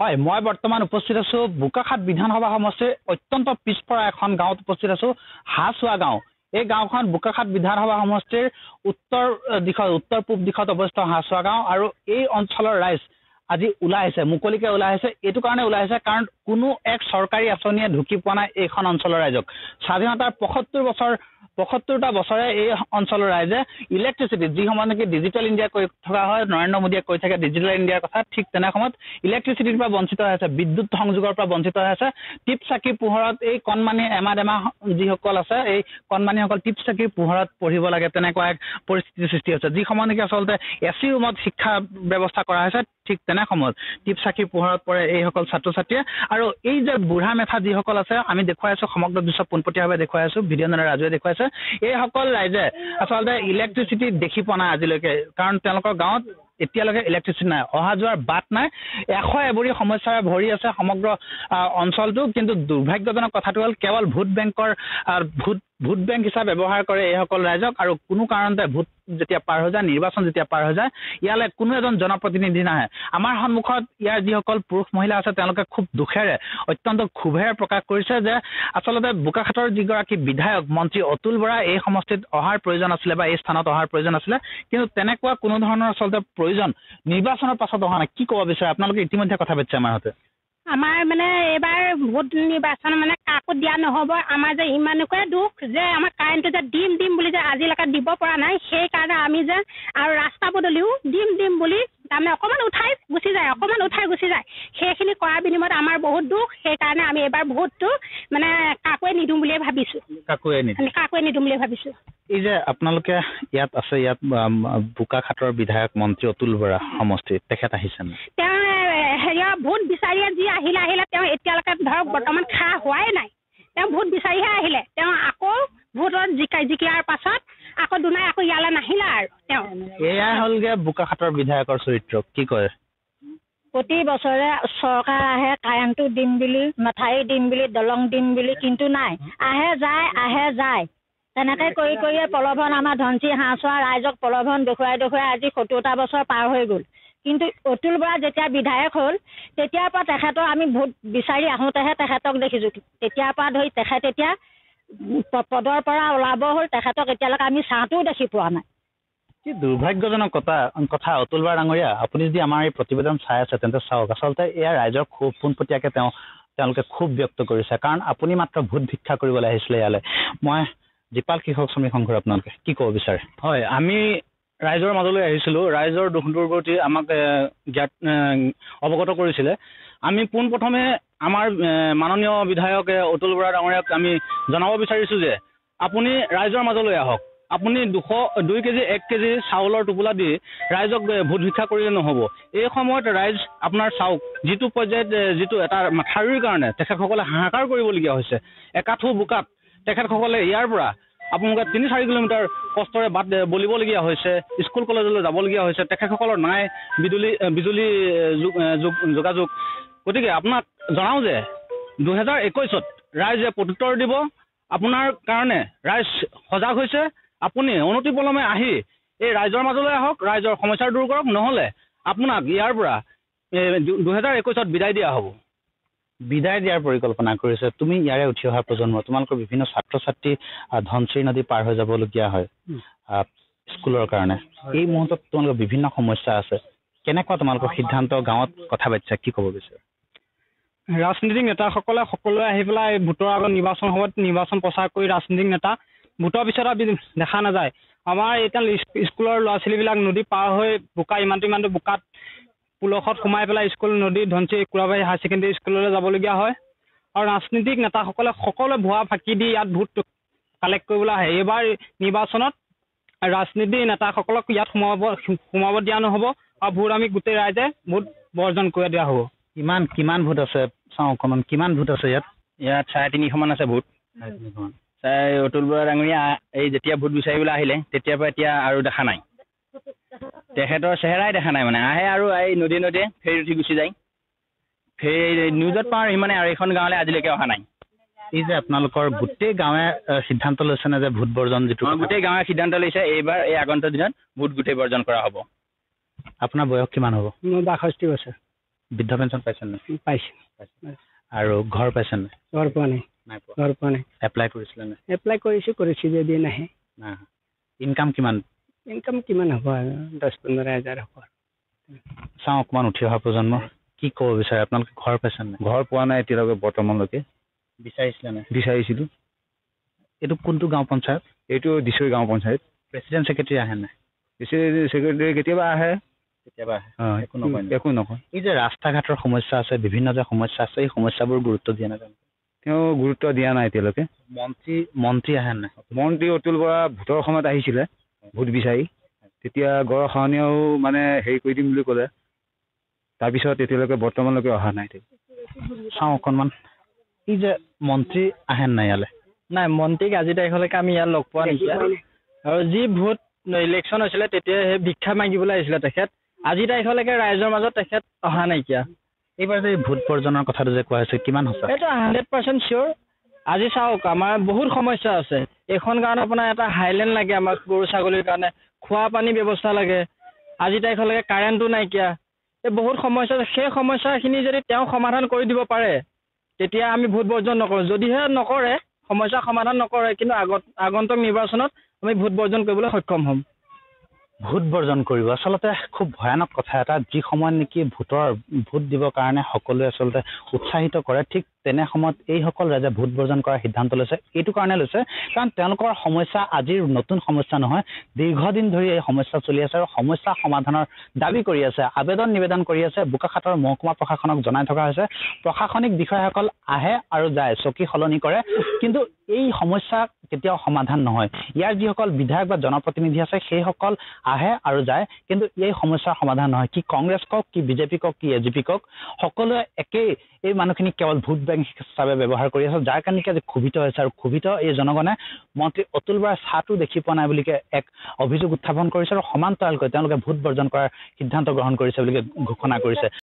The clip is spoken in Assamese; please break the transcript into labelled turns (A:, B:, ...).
A: হয় মই বৰ্তমান উপস্থিত আছো বোকাখাট বিধানসভা সমষ্টিৰ অত্যন্ত পিছপৰা এখন গাঁৱত উপস্থিত আছো হাঁচোৱা গাঁও এই গাঁওখন বোকাখাট বিধানসভা সমষ্টিৰ উত্তৰ দিশত উত্তৰ পূব দিশত অৱস্থিত হাঁচোৱা গাঁও আৰু এই অঞ্চলৰ ৰাইজ আজি ওলাই আহিছে মুকলিকে ওলাই আহিছে এইটো কাৰণে ওলাই আহিছে কাৰণ কোনো এক চৰকাৰী আঁচনিয়ে ঢুকি পোৱা নাই এইখন অঞ্চলৰ ৰাইজক স্বাধীনতাৰ পয়সত্তৰ বছৰ পয়সত্তৰটা বছৰে এই অঞ্চলৰ ৰাইজে ইলেক্ট্ৰিচিটি যি সময়ত নেকি ডিজিটেল ইণ্ডিয়া কৈ থকা হয় নৰেন্দ্ৰ মোদীয়ে কৈ থাকে ডিজিটেল ইণ্ডিয়াৰ কথা ঠিক তেনে সময়ত ইলেক্ট্ৰিচিটিৰ পৰা বঞ্চিত হৈ আছে বিদ্যুৎ সংযোগৰ পৰা বঞ্চিত হৈ আছে চাকি পোহৰত এই কণমানি এমাহ দেমাহ যিসকল আছে এই কণমানিসকল চাকি পোহৰত পঢ়িব লাগে তেনেকুৱা এক পৰিস্থিতিৰ সৃষ্টি হৈছে যি সময়ত নেকি আচলতে এ চি ৰুমত শিক্ষা ব্যৱস্থা কৰা হৈছে ঠিক তেনে সময়ত চাকি পোহৰত পৰে এইসকল ছাত্ৰ ছাত্ৰীয়ে আৰু এই যে বুঢ়া মেথা যিসকল আছে আমি দেখুৱাই আছো সমগ্ৰ বিশ্ব পোনপটীয়াভাৱে দেখুৱাই আছো বিধেন্দ্ৰ ৰাজুৱে দেখুৱাইছে আছে এইসকল ৰাইজে আচলতে ইলেক্ট্ৰিচিটি দেখি পোৱা নাই আজিলৈকে কাৰণ তেওঁলোকৰ গাঁৱত এতিয়ালৈকে ইলেক্ট্ৰিচিটি নাই অহা যোৱাৰ বাট নাই এশ এবুৰি সমস্যাৰে ভৰি আছে সমগ্ৰ অঞ্চলটো কিন্তু দুৰ্ভাগ্যজনক কথাটো হ'ল কেৱল ভোট বেংকৰ ভোট ভোট বেংক হিচাপে ব্যৱহাৰ কৰে এইসকল ৰাইজক আৰু কোনো কাৰণতে ভোট যেতিয়া পাৰ হৈ যায় নিৰ্বাচন যেতিয়া পাৰ হৈ যায় ইয়ালৈ কোনো এজন জনপ্ৰতিনিধি নাহে আমাৰ সন্মুখত ইয়াৰ যিসকল পুৰুষ মহিলা আছে তেওঁলোকে খুব দুখেৰে অত্যন্ত খুবেৰে প্ৰকাশ কৰিছে যে আচলতে বোকাখাটৰ যিগৰাকী বিধায়ক মন্ত্ৰী অতুল বৰা এই সমষ্টিত অহাৰ প্ৰয়োজন আছিলে বা এই স্থানত অহাৰ প্ৰয়োজন আছিলে কিন্তু তেনেকুৱা কোনো ধৰণৰ আচলতে প্ৰয়োজন নিৰ্বাচনৰ পাছত অহা নাই কি ক'ব বিচাৰে আপোনালোকে ইতিমধ্যে কথা পাতিছে আমাৰ সৈতে আমাৰ মানে এইবাৰ ভোট নিৰ্বাচন মানে কাকো দিয়া নহ'ব আমাৰ যে ইমানকৈ দুখ যে আমাৰ কাৰেণ্টটো যে দিম দিম বুলি যে আজিলৈকে দিব পৰা নাই সেইকাৰণে আমি যে আৰু ৰাস্তা পদূলিও দিম দিম বুলি তাৰমানে অকণমান উঠাই গুচি যায় অকণমান উঠাই গুচি যায় সেইখিনি কৰাৰ বিনিময়ত আমাৰ বহুত দুখ সেইকাৰণে আমি এইবাৰ ভোটটো মানে কাকোৱে নিদিওঁ বুলিয়ে ভাবিছো কাকোৱে নিদিওঁ বুলিয়ে ভাবিছো এই যে আপোনালোকে ইয়াত আছে ইয়াত বোকাখাটৰ বিধায়ক মন্ত্ৰী অতুল বৰা সমষ্টিত তেখেত আহিছে তেওঁ তেওঁ ভোট বিচাৰিয়ে যি আহিলে আহিলে তেওঁ এতিয়ালৈকে ধৰক বৰ্তমান খা হোৱাই নাই তেওঁ ভোট বিচাৰিহে আহিলে তেওঁ আকৌ ভোটত জিকাই জিকাৰ পাছত আকৌ দুনাই আকৌ ইয়ালে নাহিলে আৰু তেওঁ এয়াই হলগে বোকাখাটৰ বিধায়কৰ চৰিত্ৰ কি কয় প্ৰতি বছৰে চৰকাৰ আহে কাৰেণ্টটো দিম বুলি মথাউৰি দিম বুলি দলং দিম বুলি কিন্তু নাই আহে যায় আহে যায় তেনেকে কৰি কৰিয়ে প্ৰলোভন আমাৰ ধনশিৰি হাঁহ চোৱা ৰাইজক প্ৰলোভন দেখুৱাই দেখুৱাই আজি সত্তৰটা বছৰ পাৰ হৈ গ'ল কিন্তু অতুল বৰা যেতিয়া বিধায়ক হ'ল তেতিয়াৰ পৰা তেখেতক আমি ভোট বিচাৰি আহোঁতেহে তেখেতক দেখিছোঁ তেতিয়াৰ পৰা ধৰি তেখেত এতিয়া পদৰ পৰা ওলাব হ'ল তেখেতক এতিয়ালৈকে আমি চাহটোও দেখি পোৱা নাই দুৰ্ভাগ্যজনক কথা কথা অতুল বৰা ডাঙৰীয়া আপুনি যদি আমাৰ এই প্ৰতিবেদন চাই আছে তেন্তে চাওক আচলতে এয়া ৰাইজক খুব পোনপটীয়াকে তেওঁ তেওঁলোকে খুব ব্যক্ত কৰিছে কাৰণ আপুনি মাত্ৰ ভোট ভিক্ষা কৰিবলৈ আহিছিলে ইয়ালে মই দীপাল কৃষক শ্ৰমিক সংঘৰ আপোনালোকে কি ক'ব বিচাৰে হয় আমি ৰাইজৰ মাজলৈ আহিছিলো ৰাইজৰ দোষটোৰ প্ৰতি আমাক জ্ঞাত অৱগত কৰিছিলে আমি পোনপ্ৰথমে আমাৰ মাননীয় বিধায়ক অতুল বৰা ডাঙৰীয়াক আমি জনাব বিচাৰিছো যে আপুনি ৰাইজৰ মাজলৈ আহক আপুনি দুশ দুই কেজি এক কেজি চাউলৰ টোপোলা দি ৰাইজক ভোট ভিক্ষা কৰিলে নহ'ব এই সময়ত ৰাইজ আপোনাৰ চাওক যিটো পৰ্যায়ত যিটো এটা মাথাউৰিৰ কাৰণে তেখেতসকলে হাহাকাৰ কৰিবলগীয়া হৈছে একাঠো বোকাত তেখেতসকলে ইয়াৰ পৰা আপোনালোকে তিনি চাৰি কিলোমিটাৰ কষ্টৰে বাট বলিবলগীয়া হৈছে স্কুল কলেজলৈ যাবলগীয়া হৈছে তেখেতসকলৰ নাই বিজুলী বিজুলী যোগাযোগ গতিকে আপোনাক জনাওঁ যে দুহেজাৰ একৈছত ৰাইজে প্ৰত্যুত্তৰ দিব আপোনাৰ কাৰণে ৰাইজ সজাগ হৈছে আপুনি অনতিপলমে আহি এই ৰাইজৰ মাজলৈ আহক ৰাইজৰ সমস্যাৰ দূৰ কৰক নহ'লে আপোনাক ইয়াৰ পৰা দুহেজাৰ একৈছত বিদায় দিয়া হ'ব বিদায় দিয়াৰ পৰিকল্পনা কৰিছে তুমি ইয়াৰে উঠি অহা প্ৰজন্ম তোমালোকৰ বিভিন্ন ছাত্ৰ ছাত্ৰী ধনশ্ৰী নদী পাৰ হৈ যাবলগীয়া হয় স্কুলৰ কাৰণে এই মুহূৰ্তত তোমালোকৰ বিভিন্ন সমস্যা আছে কেনেকুৱা তোমালোকৰ সিদ্ধান্ত গাঁৱত কথা বাৰ্তা কি ক'ব বিচাৰে ৰাজনৈতিক নেতাসকলে সকলোৱে আহি পেলাই ভোটৰ আগত নিৰ্বাচন সময়ত নিৰ্বাচন প্ৰচাৰ কৰি ৰাজনৈতিক নেতা ভোটৰ পিছত দেখা নাযায় আমাৰ এতিয়া স্কুলৰ ল'ৰা ছোৱালীবিলাক নদী পাৰ হৈ বোকা ইমানটো ইমানটো বোকাত পুলসত সোমাই পেলাই স্কুল নদী ধনচি কুৰাবাহী হায়াৰ ছেকেণ্ডেৰী স্কুললৈ যাবলগীয়া হয় আৰু ৰাজনীতিক নেতাসকলে সকলোৱে ভুৱা ফাঁকি দি ইয়াত ভোট কালেক্ট কৰিবলৈ আহে এইবাৰ নিৰ্বাচনত ৰাজনীতিৰ নেতাসকলক ইয়াত সোমাব সোমাব দিয়া নহ'ব আৰু ভোট আমি গোটেই ৰাইজে ভোট বৰ্জন কৰি দিয়া হ'ব কিমান কিমান ভোট আছে চাও অকণমান কিমান ভোট আছে ইয়াত ইয়াত চাৰে মান আছে ভোট চাৰে অতুল বৰা ডাঙৰীয়া এই যেতিয়া ভোট বিচাৰিবলৈ আহিলে তেতিয়াৰ পৰা এতিয়া আৰু দেখা নাই তেখেতৰ চেহেৰাই দেখা নাই মানে আহে আৰু এই নদী নদীয়ে ফেৰি উঠি গুচি যায় ফেৰি নিউজত পাওঁ সিমানে আৰু এইখন গাঁৱলৈ আজিলৈকে অহা নাই এই যে আপোনালোকৰ গোটেই গাঁৱে সিদ্ধান্ত লৈছে নে যে ভোট বৰ্জন যিটো গোটেই গাঁৱে সিদ্ধান্ত লৈছে এইবাৰ এই আগন্ত দিনত ভোট গোটেই বৰ্জন কৰা হ'ব আপোনাৰ বয়স কিমান হ'ব বাষষ্ঠি বছৰ বৃদ্ধ পেঞ্চন পাইছে নে পাইছে আৰু ঘৰ পাইছে নে ঘৰ পোৱা নাই নাই পোৱা ঘৰ পোৱা নাই এপ্লাই কৰিছিলে নে এপ্লাই কৰিছোঁ কৰিছোঁ যদি নাহে ইনকাম কিমান ইনকাম কিমান হ'ব আৰু দহ পোন্ধৰ হাজাৰ হ'ব চাওঁ অকমান উঠি অহা প্ৰজন্ম কি ক'ব বিচাৰে আপোনালোকে ঘৰ পাইছে নে ঘৰ পোৱা নাই এতিয়ালৈকে বৰ্তমানলৈকে বিচাৰিছিলে নে বিচাৰিছিলোঁ এইটো কোনটো গাঁও পঞ্চায়ত এইটো দিছৈ গাঁও পঞ্চায়ত প্ৰেচিডেণ্ট ছেক্ৰেটেৰী আহে নাই প্ৰেচিডেণ্ট ছেক্ৰেটেৰী কেতিয়াবা আহে কেতিয়াবা আহে একো নকয় একো নকয় এই যে ৰাস্তা ঘাটৰ সমস্যা আছে বিভিন্ন যে সমস্যা আছে এই সমস্যাবোৰ গুৰুত্ব দিয়া নাই তেওঁ গুৰুত্ব দিয়া নাই এতিয়ালৈকে মন্ত্ৰী মন্ত্ৰী আহে নাই মন্ত্ৰী অতুল বৰা ভোটৰ সময়ত আহিছিলে ভোট বিচাৰি তেতিয়া গড় সহনীয়াও মানে হেৰি কৰি দিম বুলি ক'লে তাৰপিছত এতিয়ালৈকে বৰ্তমানলৈকে অহা নাই চাওঁ অকণমান কি যে মন্ত্ৰী আহে নাই ইয়ালে নাই মন্ত্ৰীক আজি তাৰিখলৈকে আমি ইয়াত লগ পোৱা নাছিলে আৰু যি ভোট ইলেকশ্যন হৈছিলে তেতিয়া সেই ভিক্ষা মাগিবলৈ আহিছিলে তেখেত আজি তাৰিখলৈকে ৰাইজৰ মাজত তেখেত অহা নাইকিয়া এইবাৰ যে ভোট পৰ্জনৰ কথাটো যে কোৱা হৈছে কিমান হৈছে এইটো হাণ্ড্ৰেড পাৰ্চেণ্ট চিয়'ৰ আজি চাওক আমাৰ বহুত সমস্যা আছে এইখন গাঁৱত আপোনাৰ এটা হাইলেন লাগে আমাক গৰু ছাগলীৰ কাৰণে খোৱা পানীৰ ব্যৱস্থা লাগে আজি তাৰিখলৈকে কাৰেণ্টটো নাইকিয়া এই বহুত সমস্যা সেই সমস্যাখিনি যদি তেওঁ সমাধান কৰি দিব পাৰে তেতিয়া আমি ভোট বৰ্জন নকৰোঁ যদিহে নকৰে সমস্যা সমাধান নকৰে কিন্তু আগত আগন্তুক নিৰ্বাচনত আমি ভোট বৰ্জন কৰিবলৈ সক্ষম হ'ম ভূত বৰ্জন কৰিব আচলতে খুব ভয়ানক কথা এটা যি সময়ত নেকি ভূতৰ ভূত দিবৰ কাৰণে সকলোৱে আচলতে উৎসাহিত কৰে ঠিক তেনে সময়ত এইসকল ৰাইজে ভূত বৰ্জন কৰাৰ সিদ্ধান্ত লৈছে এইটো কাৰণে লৈছে কাৰণ তেওঁলোকৰ সমস্যা আজিৰ নতুন সমস্যা নহয় দীৰ্ঘদিন ধৰি এই সমস্যা চলি আছে আৰু সমস্যা সমাধানৰ দাবী কৰি আছে আবেদন নিবেদন কৰি আছে বোকাখাটৰ মহকুমা প্ৰশাসনক জনাই থকা হৈছে প্ৰশাসনিক বিষয়াসকল আহে আৰু যায় চকী সলনি কৰে কিন্তু এই সমস্যা কেতিয়াও সমাধান নহয় ইয়াৰ যিসকল বিধায়ক বা জনপ্ৰতিনিধি আছে সেইসকল আহে আৰু যায় কিন্তু এই সমস্যাৰ সমাধান নহয় কি কংগ্ৰেছ কওক কি বিজেপি কওক কি এ জে পি কওক সকলোৱে একেই এই মানুহখিনিক কেৱল ভোট বেংক হিচাপে ব্যৱহাৰ কৰি আছে যাৰ কাৰণে আজি ক্ষোভিত হৈছে আৰু ক্ষোভিত এই জনগণে মন্ত্ৰী অতুল বৰাৰ চাহটো দেখি পোৱা নাই বুলিকে এক অভিযোগ উত্থাপন কৰিছে আৰু সমান্তৰালকৈ তেওঁলোকে ভোট বৰ্জন কৰাৰ সিদ্ধান্ত গ্ৰহণ কৰিছে বুলি ঘোষণা কৰিছে